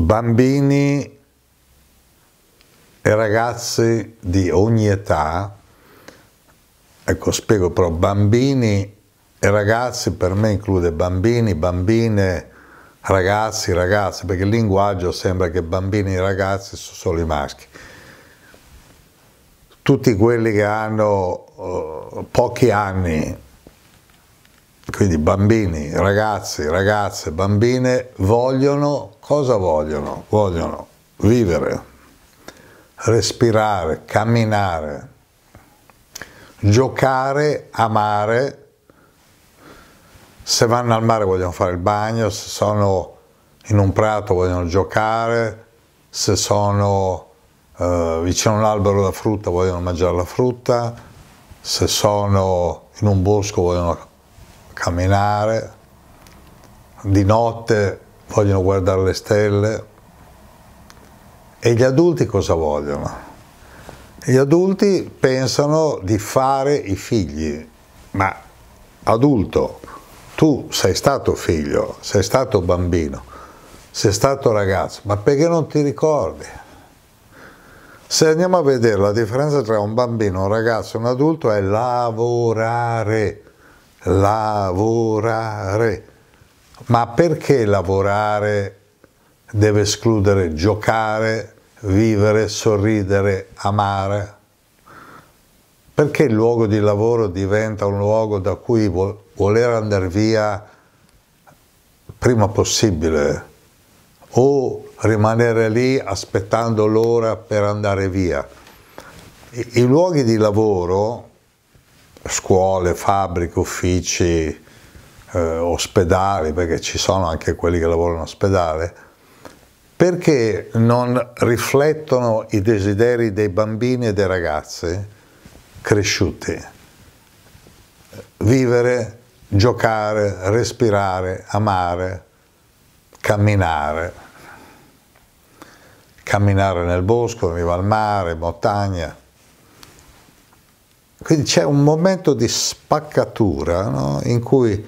bambini e ragazzi di ogni età, ecco spiego però bambini e ragazzi per me include bambini, bambine, ragazzi, ragazze, perché il linguaggio sembra che bambini e ragazzi sono solo i maschi. Tutti quelli che hanno uh, pochi anni, quindi bambini, ragazzi, ragazze, bambine vogliono, cosa vogliono? Vogliono vivere, respirare, camminare, giocare, amare. Se vanno al mare vogliono fare il bagno, se sono in un prato vogliono giocare, se sono eh, vicino a un albero da frutta vogliono mangiare la frutta, se sono in un bosco vogliono camminare, di notte vogliono guardare le stelle. E gli adulti cosa vogliono? Gli adulti pensano di fare i figli, ma adulto, tu sei stato figlio, sei stato bambino, sei stato ragazzo, ma perché non ti ricordi? Se andiamo a vedere la differenza tra un bambino, un ragazzo e un adulto è lavorare lavorare. Ma perché lavorare deve escludere giocare, vivere, sorridere, amare? Perché il luogo di lavoro diventa un luogo da cui voler andare via prima possibile o rimanere lì aspettando l'ora per andare via? I luoghi di lavoro scuole, fabbriche, uffici, eh, ospedali, perché ci sono anche quelli che lavorano in ospedale, perché non riflettono i desideri dei bambini e dei ragazzi cresciuti? Vivere, giocare, respirare, amare, camminare. Camminare nel bosco, in al mare, montagna, quindi c'è un momento di spaccatura no? in cui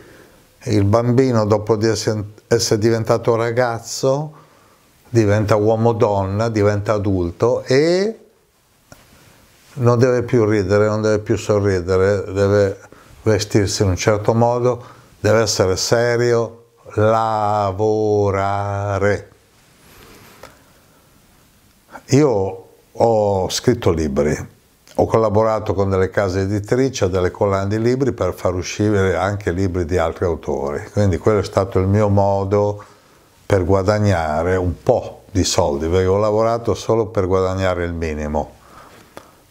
il bambino dopo di essere diventato ragazzo diventa uomo-donna, diventa adulto e non deve più ridere, non deve più sorridere, deve vestirsi in un certo modo, deve essere serio, lavorare. Io ho scritto libri, ho collaborato con delle case editrici a delle collane di libri per far uscire anche libri di altri autori, quindi quello è stato il mio modo per guadagnare un po' di soldi, perché ho lavorato solo per guadagnare il minimo.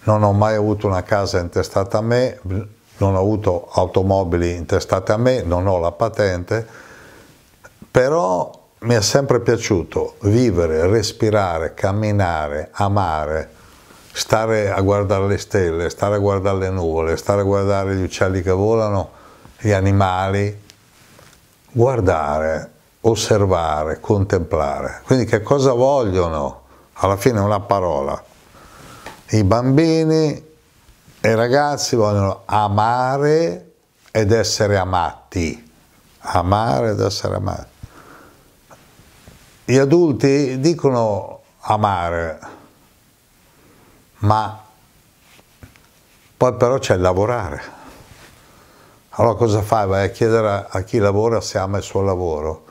Non ho mai avuto una casa intestata a me, non ho avuto automobili intestate a me, non ho la patente, però mi è sempre piaciuto vivere, respirare, camminare, amare stare a guardare le stelle, stare a guardare le nuvole, stare a guardare gli uccelli che volano, gli animali, guardare, osservare, contemplare. Quindi che cosa vogliono? Alla fine una parola. I bambini e i ragazzi vogliono amare ed essere amati. Amare ed essere amati. Gli adulti dicono amare, ma poi però c'è il lavorare. Allora cosa fai? Vai a chiedere a, a chi lavora se ama il suo lavoro.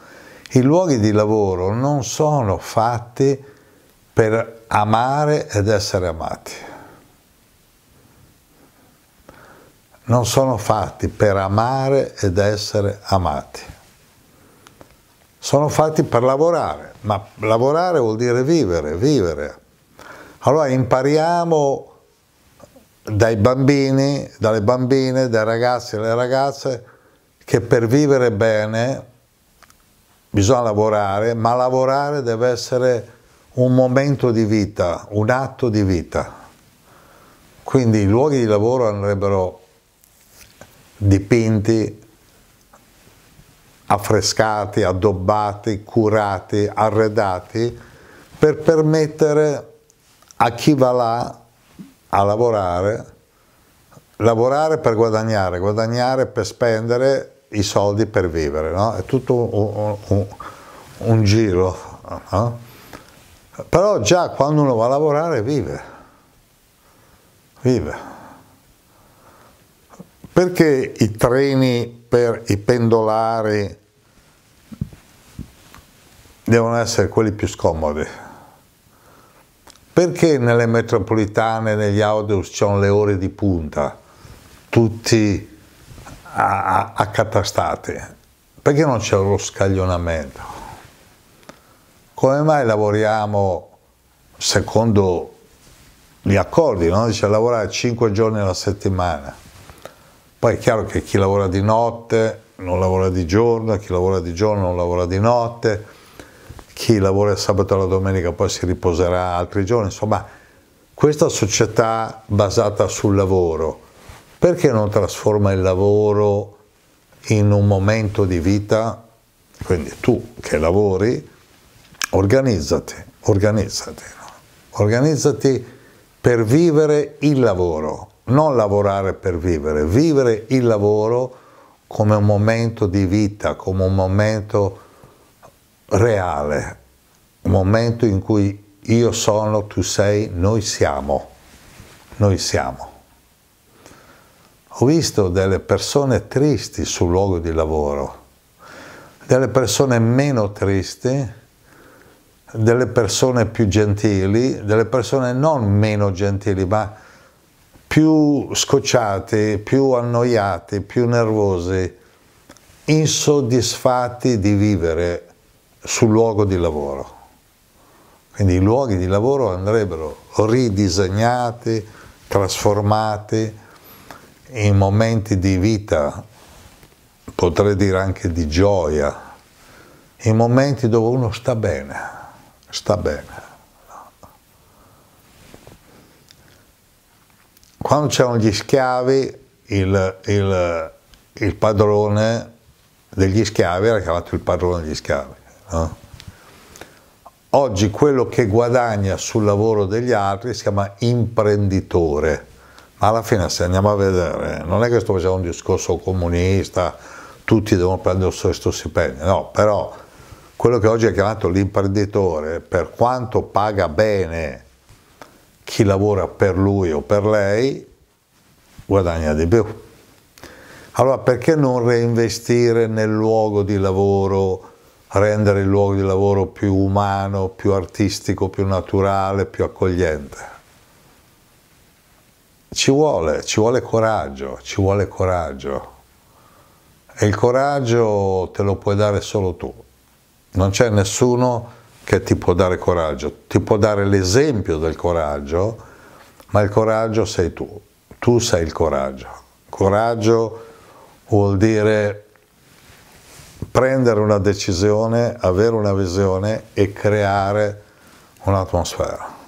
I luoghi di lavoro non sono fatti per amare ed essere amati. Non sono fatti per amare ed essere amati. Sono fatti per lavorare, ma lavorare vuol dire vivere, vivere. Allora impariamo dai bambini, dalle bambine, dai ragazzi e dalle ragazze che per vivere bene bisogna lavorare, ma lavorare deve essere un momento di vita, un atto di vita. Quindi i luoghi di lavoro andrebbero dipinti, affrescati, addobbati, curati, arredati per permettere a chi va là a lavorare, lavorare per guadagnare, guadagnare per spendere i soldi per vivere, no? è tutto un, un, un giro. No? Eh? Però già quando uno va a lavorare vive, vive. Perché i treni per i pendolari devono essere quelli più scomodi? Perché nelle metropolitane, negli autobus, c'è le ore di punta, tutti accatastati? Perché non c'è lo scaglionamento? Come mai lavoriamo secondo gli accordi, no? dice lavorare 5 giorni alla settimana. Poi è chiaro che chi lavora di notte non lavora di giorno, chi lavora di giorno non lavora di notte, chi lavora il sabato e la domenica poi si riposerà altri giorni, insomma questa società basata sul lavoro, perché non trasforma il lavoro in un momento di vita? Quindi tu che lavori, organizzati, organizzati, no? organizzati per vivere il lavoro, non lavorare per vivere, vivere il lavoro come un momento di vita, come un momento di reale, un momento in cui io sono, tu sei, noi siamo, noi siamo. Ho visto delle persone tristi sul luogo di lavoro, delle persone meno tristi, delle persone più gentili, delle persone non meno gentili, ma più scocciate, più annoiate, più nervose, insoddisfatti di vivere sul luogo di lavoro. Quindi i luoghi di lavoro andrebbero ridisegnati, trasformati in momenti di vita, potrei dire anche di gioia, in momenti dove uno sta bene, sta bene. Quando c'erano gli schiavi, il, il, il padrone degli schiavi era chiamato il padrone degli schiavi No? Ah. Oggi quello che guadagna sul lavoro degli altri si chiama imprenditore, ma alla fine se andiamo a vedere, non è che sto facendo un discorso comunista, tutti devono prendere lo stesso stipendio, no, però quello che oggi è chiamato l'imprenditore, per quanto paga bene chi lavora per lui o per lei, guadagna di più. Allora perché non reinvestire nel luogo di lavoro? rendere il luogo di lavoro più umano, più artistico, più naturale, più accogliente. Ci vuole, ci vuole coraggio, ci vuole coraggio. E il coraggio te lo puoi dare solo tu. Non c'è nessuno che ti può dare coraggio, ti può dare l'esempio del coraggio, ma il coraggio sei tu, tu sei il coraggio. Coraggio vuol dire prendere una decisione, avere una visione e creare un'atmosfera.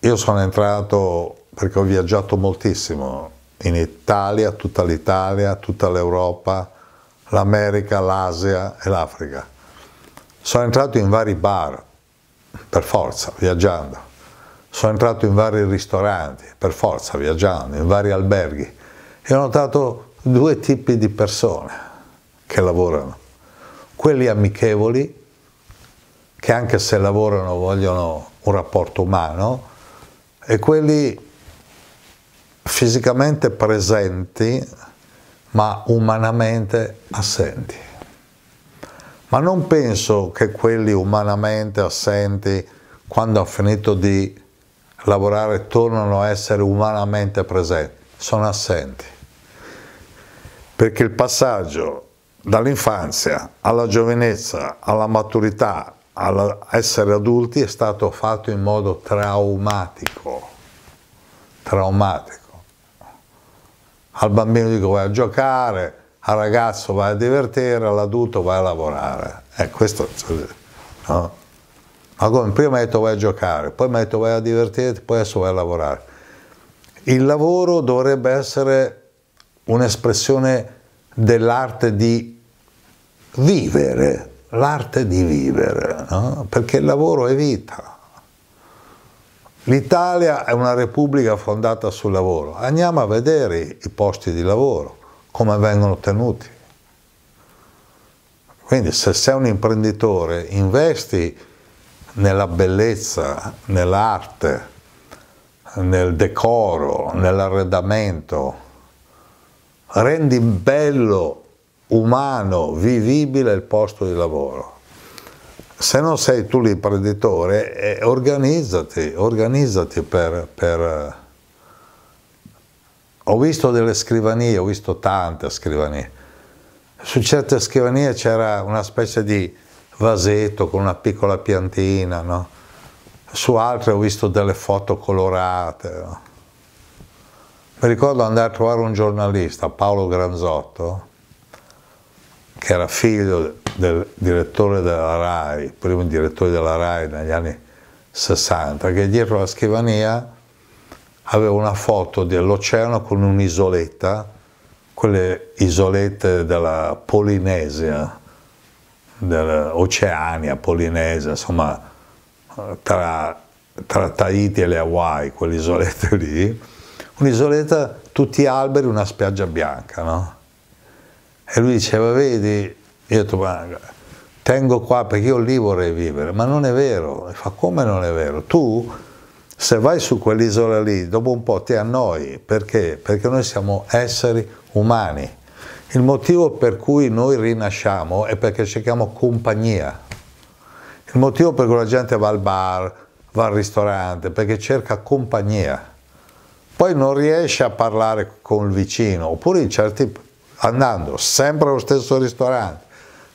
Io sono entrato perché ho viaggiato moltissimo in Italia, tutta l'Italia, tutta l'Europa, l'America, l'Asia e l'Africa. Sono entrato in vari bar, per forza, viaggiando. Sono entrato in vari ristoranti, per forza, viaggiando, in vari alberghi. E ho notato due tipi di persone che lavorano, quelli amichevoli, che anche se lavorano vogliono un rapporto umano, e quelli fisicamente presenti ma umanamente assenti. Ma non penso che quelli umanamente assenti, quando hanno finito di lavorare, tornano a essere umanamente presenti, sono assenti perché il passaggio dall'infanzia alla giovinezza, alla maturità, all'essere adulti è stato fatto in modo traumatico, traumatico. Al bambino dico vai a giocare, al ragazzo vai a divertire, all'adulto vai a lavorare. Eh, questo, no? Ma come prima mi hai detto vai a giocare, poi mi hai detto vai a divertirti, poi adesso vai a lavorare. Il lavoro dovrebbe essere un'espressione dell'arte di vivere, l'arte di vivere, no? perché il lavoro è vita. L'Italia è una repubblica fondata sul lavoro. Andiamo a vedere i posti di lavoro, come vengono tenuti. Quindi se sei un imprenditore, investi nella bellezza, nell'arte, nel decoro, nell'arredamento, rendi bello, umano, vivibile il posto di lavoro. Se non sei tu l'imprenditore, eh, organizzati, organizzati per, per... Eh, ho visto delle scrivanie, ho visto tante scrivanie. Su certe scrivanie c'era una specie di vasetto con una piccola piantina, no? su altre ho visto delle foto colorate. No? Mi ricordo andare a trovare un giornalista, Paolo Granzotto, che era figlio del direttore della RAI, primo direttore della RAI negli anni 60, che dietro la scrivania aveva una foto dell'oceano con un'isoletta, quelle isolette della Polinesia, dell'Oceania, Polinesia, insomma, tra, tra Tahiti e le Hawaii, quelle isolette lì un'isoletta, tutti alberi, una spiaggia bianca, no? E lui diceva, vedi, io ti manco, tengo qua perché io lì vorrei vivere, ma non è vero, e fa come non è vero? Tu se vai su quell'isola lì, dopo un po' ti annoi, perché? Perché noi siamo esseri umani. Il motivo per cui noi rinasciamo è perché cerchiamo compagnia. Il motivo per cui la gente va al bar, va al ristorante, perché cerca compagnia poi non riesce a parlare con il vicino, oppure in certi, andando sempre allo stesso ristorante,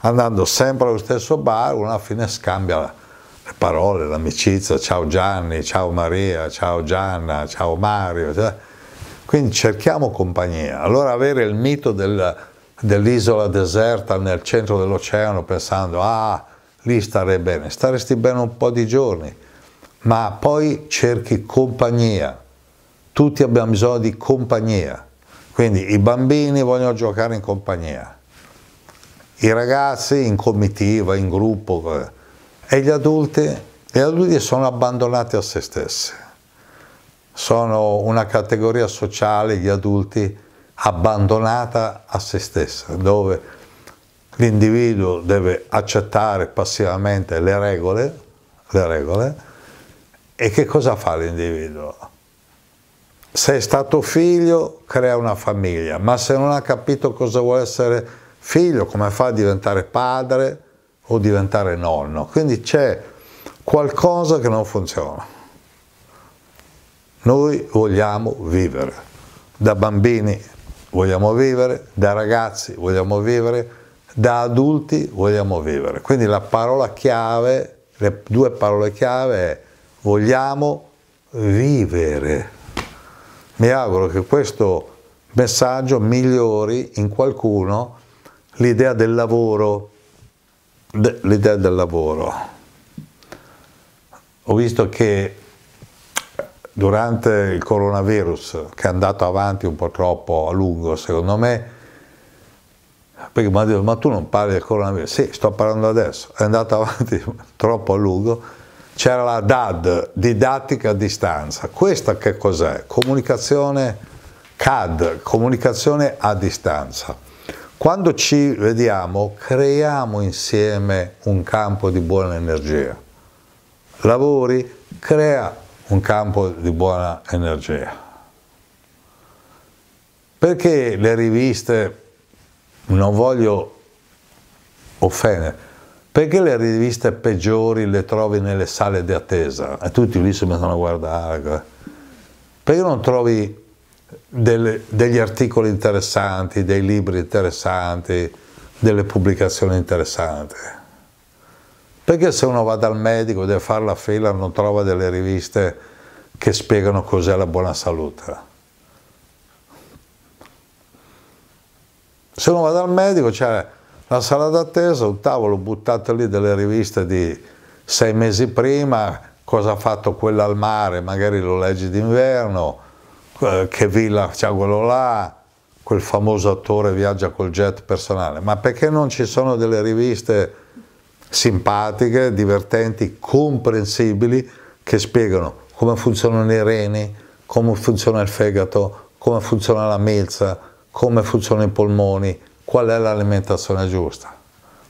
andando sempre allo stesso bar, uno alla fine scambia le parole, l'amicizia, ciao Gianni, ciao Maria, ciao Gianna, ciao Mario, cioè, quindi cerchiamo compagnia. Allora avere il mito del, dell'isola deserta nel centro dell'oceano pensando, ah, lì starei bene, staresti bene un po' di giorni, ma poi cerchi compagnia, tutti abbiamo bisogno di compagnia, quindi i bambini vogliono giocare in compagnia, i ragazzi in comitiva, in gruppo eh. e gli adulti, gli adulti sono abbandonati a se stessi, sono una categoria sociale, gli adulti, abbandonata a se stessa, dove l'individuo deve accettare passivamente le regole, le regole e che cosa fa l'individuo? se è stato figlio crea una famiglia, ma se non ha capito cosa vuole essere figlio, come fa a diventare padre o diventare nonno. Quindi c'è qualcosa che non funziona. Noi vogliamo vivere, da bambini vogliamo vivere, da ragazzi vogliamo vivere, da adulti vogliamo vivere. Quindi la parola chiave, le due parole chiave è vogliamo vivere. Mi auguro che questo messaggio migliori in qualcuno l'idea del lavoro, l'idea del lavoro. Ho visto che durante il coronavirus, che è andato avanti un po' troppo a lungo secondo me, perché mi ha detto ma tu non parli del coronavirus, sì sto parlando adesso, è andato avanti troppo a lungo, c'era la DAD, didattica a distanza. Questa che cos'è? Comunicazione CAD, comunicazione a distanza. Quando ci vediamo, creiamo insieme un campo di buona energia. Lavori, crea un campo di buona energia. Perché le riviste, non voglio offendere, perché le riviste peggiori le trovi nelle sale di attesa? E tutti lì si mettono a guardare. Eh. Perché non trovi delle, degli articoli interessanti, dei libri interessanti, delle pubblicazioni interessanti? Perché se uno va dal medico e deve fare la fila non trova delle riviste che spiegano cos'è la buona salute? Se uno va dal medico, cioè la sala d'attesa, un tavolo buttato lì delle riviste di sei mesi prima, cosa ha fatto quella al mare, magari lo leggi d'inverno, eh, che villa c'è quello là, quel famoso attore viaggia col jet personale, ma perché non ci sono delle riviste simpatiche, divertenti, comprensibili, che spiegano come funzionano i reni, come funziona il fegato, come funziona la milza, come funzionano i polmoni, qual è l'alimentazione giusta.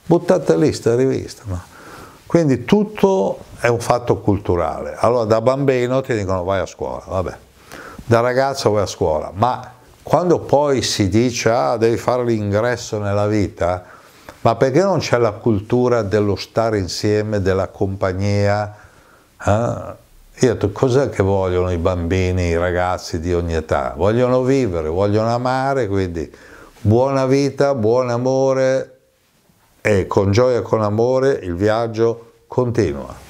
Buttate lì sta rivista. No? Quindi tutto è un fatto culturale. Allora da bambino ti dicono vai a scuola, vabbè, da ragazzo vai a scuola, ma quando poi si dice ah devi fare l'ingresso nella vita, ma perché non c'è la cultura dello stare insieme, della compagnia? Eh? Io ho detto, cos'è che vogliono i bambini, i ragazzi di ogni età? Vogliono vivere, vogliono amare, quindi buona vita, buon amore e con gioia e con amore il viaggio continua.